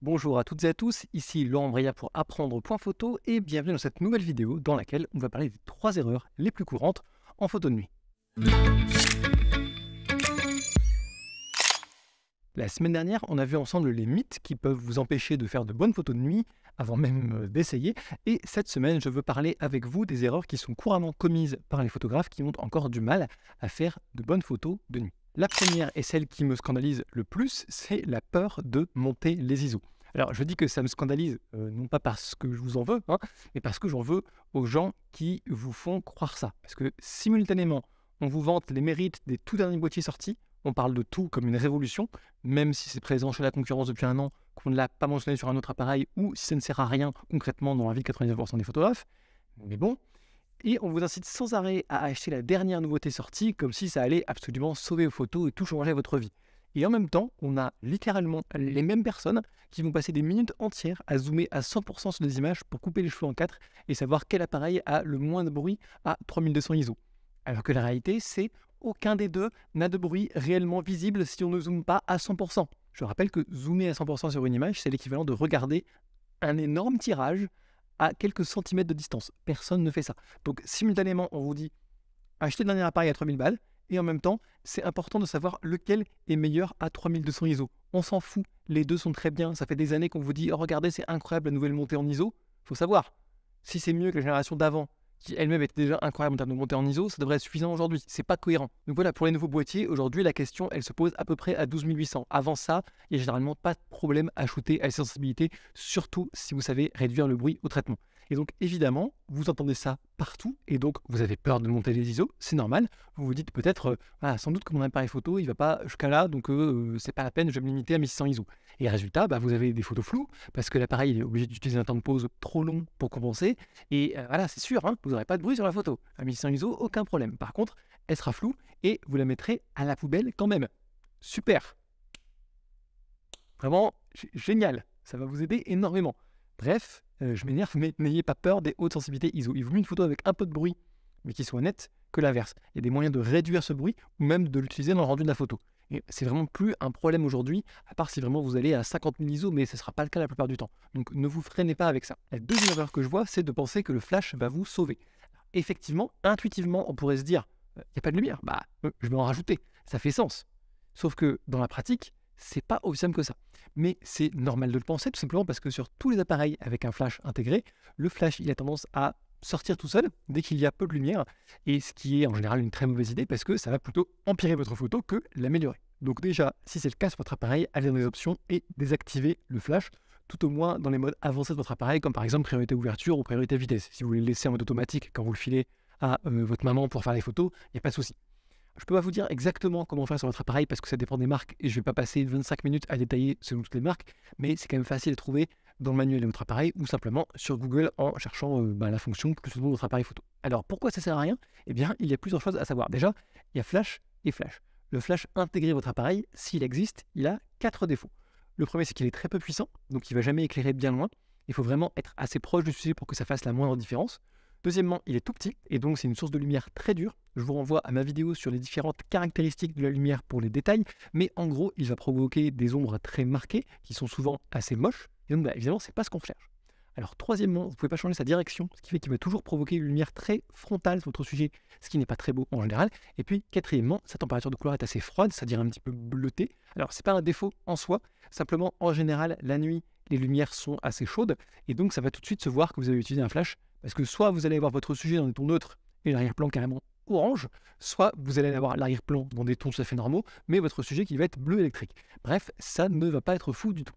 Bonjour à toutes et à tous, ici Laurent pour Apprendre Point Photo et bienvenue dans cette nouvelle vidéo dans laquelle on va parler des trois erreurs les plus courantes en photo de nuit. La semaine dernière, on a vu ensemble les mythes qui peuvent vous empêcher de faire de bonnes photos de nuit avant même euh, d'essayer. Et cette semaine, je veux parler avec vous des erreurs qui sont couramment commises par les photographes qui ont encore du mal à faire de bonnes photos de nuit. La première et celle qui me scandalise le plus, c'est la peur de monter les ISO. Alors je dis que ça me scandalise, euh, non pas parce que je vous en veux, hein, mais parce que j'en veux aux gens qui vous font croire ça. Parce que simultanément, on vous vante les mérites des tout derniers boîtiers sortis, on parle de tout comme une révolution, même si c'est présent chez la concurrence depuis un an, qu'on ne l'a pas mentionné sur un autre appareil, ou si ça ne sert à rien concrètement dans la vie de 99% des photographes. Mais bon, et on vous incite sans arrêt à acheter la dernière nouveauté sortie, comme si ça allait absolument sauver vos photos et tout changer votre vie. Et en même temps, on a littéralement les mêmes personnes qui vont passer des minutes entières à zoomer à 100% sur des images pour couper les cheveux en quatre et savoir quel appareil a le moins de bruit à 3200 ISO. Alors que la réalité, c'est aucun des deux n'a de bruit réellement visible si on ne zoome pas à 100%. Je rappelle que zoomer à 100% sur une image, c'est l'équivalent de regarder un énorme tirage à quelques centimètres de distance. Personne ne fait ça. Donc simultanément, on vous dit achetez le dernier appareil à 3000 balles et en même temps, c'est important de savoir lequel est meilleur à 3200 ISO. On s'en fout, les deux sont très bien. Ça fait des années qu'on vous dit oh, regardez, c'est incroyable la nouvelle montée en ISO. Faut savoir si c'est mieux que la génération d'avant qui elle-même était déjà incroyable en termes de montée en ISO, ça devrait être suffisant aujourd'hui. C'est pas cohérent. Donc voilà, pour les nouveaux boîtiers, aujourd'hui, la question, elle se pose à peu près à 12800. Avant ça, il n'y a généralement pas de problème à shooter à la sensibilité, surtout si vous savez réduire le bruit au traitement. Et donc, évidemment, vous entendez ça partout, et donc vous avez peur de monter les ISO, c'est normal. Vous vous dites peut-être, euh, ah, sans doute que mon appareil photo, il ne va pas jusqu'à là, donc euh, euh, c'est pas la peine, je vais me limiter à 1600 ISO. Et résultat, bah, vous avez des photos floues, parce que l'appareil est obligé d'utiliser un temps de pause trop long pour compenser, et voilà, c'est sûr, hein, vous n'aurez pas de bruit sur la photo. À 1600 ISO, aucun problème. Par contre, elle sera floue, et vous la mettrez à la poubelle quand même. Super Vraiment génial, ça va vous aider énormément. Bref, euh, je m'énerve, mais n'ayez pas peur des hautes sensibilités ISO. Il vaut mieux une photo avec un peu de bruit, mais qui soit nette, que l'inverse. Il y a des moyens de réduire ce bruit ou même de l'utiliser dans le rendu de la photo. Et c'est vraiment plus un problème aujourd'hui, à part si vraiment vous allez à 50 000 ISO, mais ce ne sera pas le cas la plupart du temps. Donc ne vous freinez pas avec ça. La deuxième erreur que je vois, c'est de penser que le flash va vous sauver. effectivement, intuitivement, on pourrait se dire, euh, il n'y a pas de lumière, bah euh, je vais en rajouter, ça fait sens. Sauf que dans la pratique, c'est pas aussi simple que ça. Mais c'est normal de le penser, tout simplement parce que sur tous les appareils avec un flash intégré, le flash, il a tendance à sortir tout seul dès qu'il y a peu de lumière, et ce qui est en général une très mauvaise idée parce que ça va plutôt empirer votre photo que l'améliorer. Donc déjà, si c'est le cas sur votre appareil, allez dans les options et désactivez le flash, tout au moins dans les modes avancés de votre appareil, comme par exemple priorité ouverture ou priorité vitesse. Si vous voulez le laisser en mode automatique quand vous le filez à euh, votre maman pour faire les photos, il n'y a pas de souci. Je ne peux pas vous dire exactement comment faire sur votre appareil parce que ça dépend des marques et je ne vais pas passer 25 minutes à détailler selon toutes les marques, mais c'est quand même facile à trouver dans le manuel de votre appareil ou simplement sur Google en cherchant euh, bah, la fonction que souvent votre appareil photo. Alors pourquoi ça sert à rien Eh bien, il y a plusieurs choses à savoir. Déjà, il y a flash et flash. Le flash intégré à votre appareil, s'il existe, il a quatre défauts. Le premier, c'est qu'il est très peu puissant, donc il ne va jamais éclairer bien loin. Il faut vraiment être assez proche du sujet pour que ça fasse la moindre différence. Deuxièmement, il est tout petit et donc c'est une source de lumière très dure. Je vous renvoie à ma vidéo sur les différentes caractéristiques de la lumière pour les détails, mais en gros, il va provoquer des ombres très marquées qui sont souvent assez moches. Et donc, bah, évidemment, c'est pas ce qu'on cherche. Alors, troisièmement, vous ne pouvez pas changer sa direction, ce qui fait qu'il va toujours provoquer une lumière très frontale sur votre sujet, ce qui n'est pas très beau en général. Et puis, quatrièmement, sa température de couleur est assez froide, c'est-à-dire un petit peu bleuté. Alors, c'est pas un défaut en soi, simplement, en général, la nuit, les lumières sont assez chaudes, et donc ça va tout de suite se voir que vous avez utilisé un flash parce que soit vous allez avoir votre sujet dans des tons neutres et l'arrière-plan carrément orange, soit vous allez avoir l'arrière-plan dans des tons tout à fait normaux, mais votre sujet qui va être bleu électrique. Bref, ça ne va pas être fou du tout.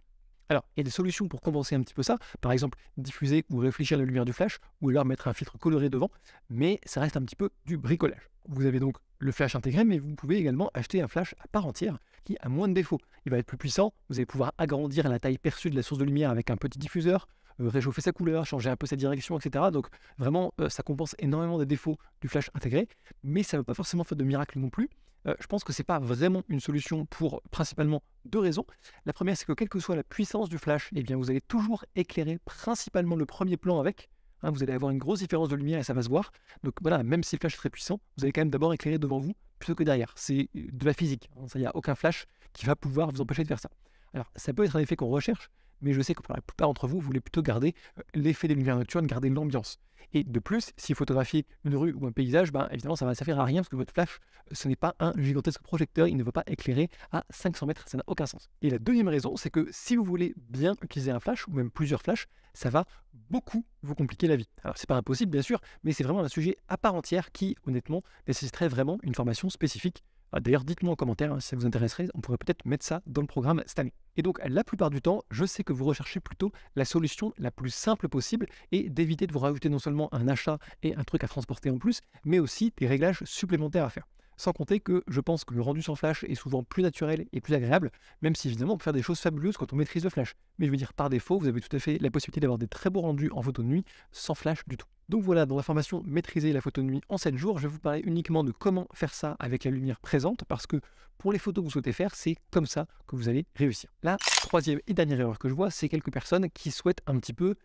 Alors, il y a des solutions pour compenser un petit peu ça, par exemple diffuser ou réfléchir la lumière du flash, ou alors mettre un filtre coloré devant, mais ça reste un petit peu du bricolage. Vous avez donc le flash intégré, mais vous pouvez également acheter un flash à part entière qui a moins de défauts. Il va être plus puissant, vous allez pouvoir agrandir la taille perçue de la source de lumière avec un petit diffuseur, euh, réchauffer sa couleur, changer un peu sa direction, etc. Donc vraiment, euh, ça compense énormément des défauts du flash intégré, mais ça ne veut pas forcément faire de miracle non plus. Euh, je pense que ce n'est pas vraiment une solution pour principalement deux raisons. La première, c'est que quelle que soit la puissance du flash, eh bien, vous allez toujours éclairer principalement le premier plan avec. Hein. vous allez avoir une grosse différence de lumière et ça va se voir. Donc voilà, même si le flash est très puissant, vous allez quand même d'abord éclairer devant vous plutôt que derrière. C'est de la physique. Hein. Il n'y a aucun flash qui va pouvoir vous empêcher de faire ça. Alors, ça peut être un effet qu'on recherche, mais je sais que pour la plupart d'entre vous, vous voulez plutôt garder euh, l'effet des lumières nocturne, garder l'ambiance. Et de plus, si vous photographiez une rue ou un paysage, ben, évidemment, ça ne va servir à rien parce que votre flash, euh, ce n'est pas un gigantesque projecteur, il ne va pas éclairer à 500 mètres, ça n'a aucun sens. Et la deuxième raison, c'est que si vous voulez bien utiliser un flash ou même plusieurs flashs, ça va beaucoup vous compliquer la vie. Alors, c'est pas impossible, bien sûr, mais c'est vraiment un sujet à part entière qui, honnêtement, nécessiterait vraiment une formation spécifique ah, d'ailleurs, dites-moi en commentaire hein, si ça vous intéresserait. On pourrait peut-être mettre ça dans le programme cette année. Et donc, la plupart du temps, je sais que vous recherchez plutôt la solution la plus simple possible et d'éviter de vous rajouter non seulement un achat et un truc à transporter en plus, mais aussi des réglages supplémentaires à faire. Sans compter que je pense que le rendu sans flash est souvent plus naturel et plus agréable, même si évidemment on peut faire des choses fabuleuses quand on maîtrise le flash. Mais je veux dire, par défaut, vous avez tout à fait la possibilité d'avoir des très beaux rendus en photo de nuit sans flash du tout. Donc voilà, dans la formation Maîtriser la photo de nuit en 7 jours, je vais vous parler uniquement de comment faire ça avec la lumière présente, parce que pour les photos que vous souhaitez faire, c'est comme ça que vous allez réussir. La troisième et dernière erreur que je vois, c'est quelques personnes qui souhaitent un petit peu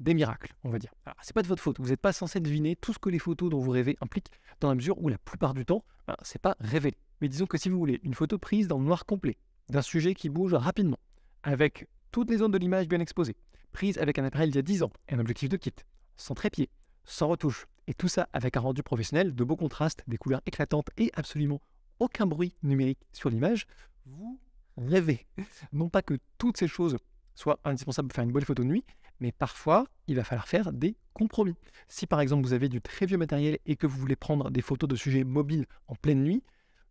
des miracles, on va dire. Alors, c'est pas de votre faute, vous n'êtes pas censé deviner tout ce que les photos dont vous rêvez impliquent, dans la mesure où la plupart du temps, ce ben, c'est pas révélé. Mais disons que si vous voulez une photo prise dans le noir complet, d'un sujet qui bouge rapidement, avec toutes les zones de l'image bien exposées, prise avec un appareil d'il y a 10 ans, et un objectif de kit, sans trépied, sans retouche. Et tout ça avec un rendu professionnel, de beaux contrastes, des couleurs éclatantes et absolument aucun bruit numérique sur l'image. Vous rêvez. Non pas que toutes ces choses soient indispensables pour faire une bonne photo de nuit, mais parfois, il va falloir faire des compromis. Si par exemple vous avez du très vieux matériel et que vous voulez prendre des photos de sujets mobiles en pleine nuit,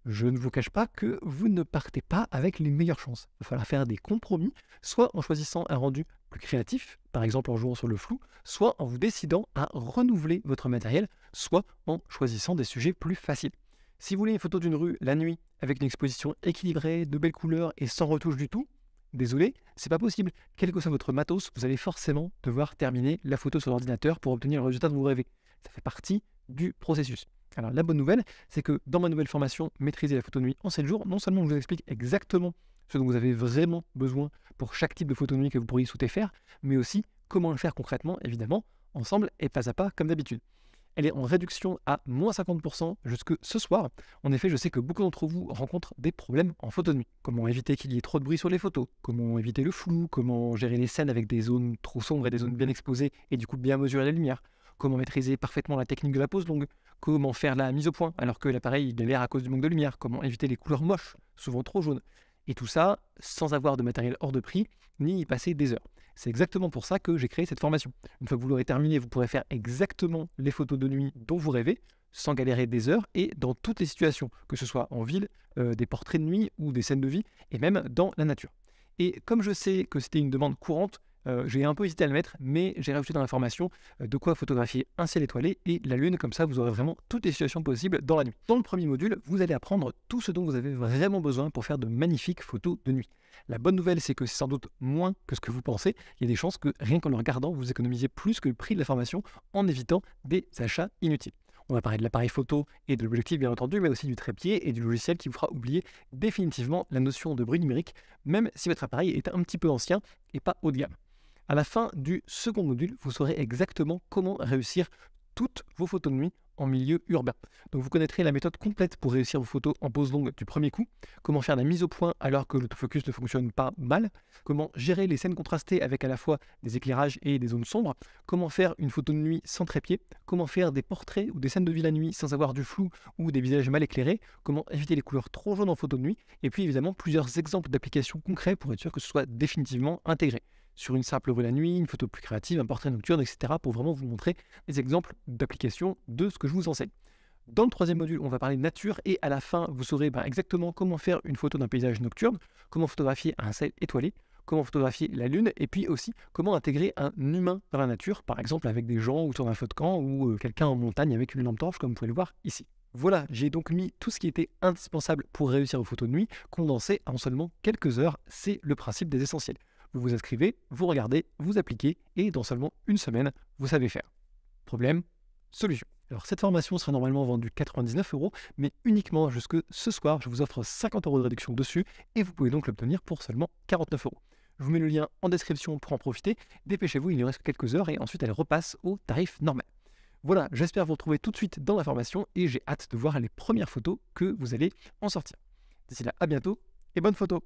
je ne vous cache pas que vous ne partez pas avec les meilleures chances. Il va falloir faire des compromis, soit en choisissant un rendu plus créatif, par exemple en jouant sur le flou, soit en vous décidant à renouveler votre matériel, soit en choisissant des sujets plus faciles. Si vous voulez une photo d'une rue la nuit avec une exposition équilibrée, de belles couleurs et sans retouche du tout, désolé, c'est pas possible. Quel que soit votre matos, vous allez forcément devoir terminer la photo sur l'ordinateur pour obtenir le résultat de vous rêvez. Ça fait partie du processus. Alors la bonne nouvelle, c'est que dans ma nouvelle formation Maîtriser la photo de nuit en 7 jours, non seulement je vous explique exactement ce dont vous avez vraiment besoin pour chaque type de photonomie que vous pourriez souhaiter faire, mais aussi comment le faire concrètement, évidemment, ensemble et pas à pas, comme d'habitude. Elle est en réduction à moins 50% jusque ce soir. En effet, je sais que beaucoup d'entre vous rencontrent des problèmes en photonomie. Comment éviter qu'il y ait trop de bruit sur les photos Comment éviter le flou Comment gérer les scènes avec des zones trop sombres et des zones bien exposées et du coup bien mesurer la lumière Comment maîtriser parfaitement la technique de la pose longue Comment faire la mise au point alors que l'appareil galère à cause du manque de lumière Comment éviter les couleurs moches, souvent trop jaunes et tout ça sans avoir de matériel hors de prix, ni y passer des heures. C'est exactement pour ça que j'ai créé cette formation. Une fois que vous l'aurez terminée, vous pourrez faire exactement les photos de nuit dont vous rêvez, sans galérer des heures et dans toutes les situations, que ce soit en ville, euh, des portraits de nuit ou des scènes de vie, et même dans la nature. Et comme je sais que c'était une demande courante, euh, j'ai un peu hésité à le mettre, mais j'ai rajouté dans l'information euh, de quoi photographier un ciel étoilé et la lune, comme ça vous aurez vraiment toutes les situations possibles dans la nuit. Dans le premier module, vous allez apprendre tout ce dont vous avez vraiment besoin pour faire de magnifiques photos de nuit. La bonne nouvelle, c'est que c'est sans doute moins que ce que vous pensez. Il y a des chances que rien qu'en le regardant, vous économisez plus que le prix de l'information en évitant des achats inutiles. On va parler de l'appareil photo et de l'objectif, bien entendu, mais aussi du trépied et du logiciel qui vous fera oublier définitivement la notion de bruit numérique, même si votre appareil est un petit peu ancien et pas haut de gamme. À la fin du second module, vous saurez exactement comment réussir toutes vos photos de nuit en milieu urbain. Donc vous connaîtrez la méthode complète pour réussir vos photos en pose longue du premier coup, comment faire la mise au point alors que l'autofocus ne fonctionne pas mal, comment gérer les scènes contrastées avec à la fois des éclairages et des zones sombres, comment faire une photo de nuit sans trépied, comment faire des portraits ou des scènes de vie la nuit sans avoir du flou ou des visages mal éclairés, comment éviter les couleurs trop jaunes en photo de nuit, et puis évidemment plusieurs exemples d'applications concrètes pour être sûr que ce soit définitivement intégré sur une simple de la nuit, une photo plus créative, un portrait nocturne, etc. pour vraiment vous montrer des exemples d'application de ce que je vous enseigne. Dans le troisième module, on va parler de nature et à la fin, vous saurez ben, exactement comment faire une photo d'un paysage nocturne, comment photographier un ciel étoilé, comment photographier la lune et puis aussi comment intégrer un humain dans la nature, par exemple avec des gens autour d'un feu de camp ou euh, quelqu'un en montagne avec une lampe torche comme vous pouvez le voir ici. Voilà, j'ai donc mis tout ce qui était indispensable pour réussir aux photos de nuit, condensé en seulement quelques heures, c'est le principe des essentiels vous inscrivez, vous regardez, vous appliquez, et dans seulement une semaine, vous savez faire. Problème Solution. Alors cette formation sera normalement vendue 99 euros, mais uniquement jusque ce soir, je vous offre 50 euros de réduction dessus, et vous pouvez donc l'obtenir pour seulement 49 euros. Je vous mets le lien en description pour en profiter. Dépêchez-vous, il ne reste que quelques heures et ensuite elle repasse au tarif normal. Voilà, j'espère vous retrouver tout de suite dans la formation et j'ai hâte de voir les premières photos que vous allez en sortir. D'ici là, à bientôt et bonne photo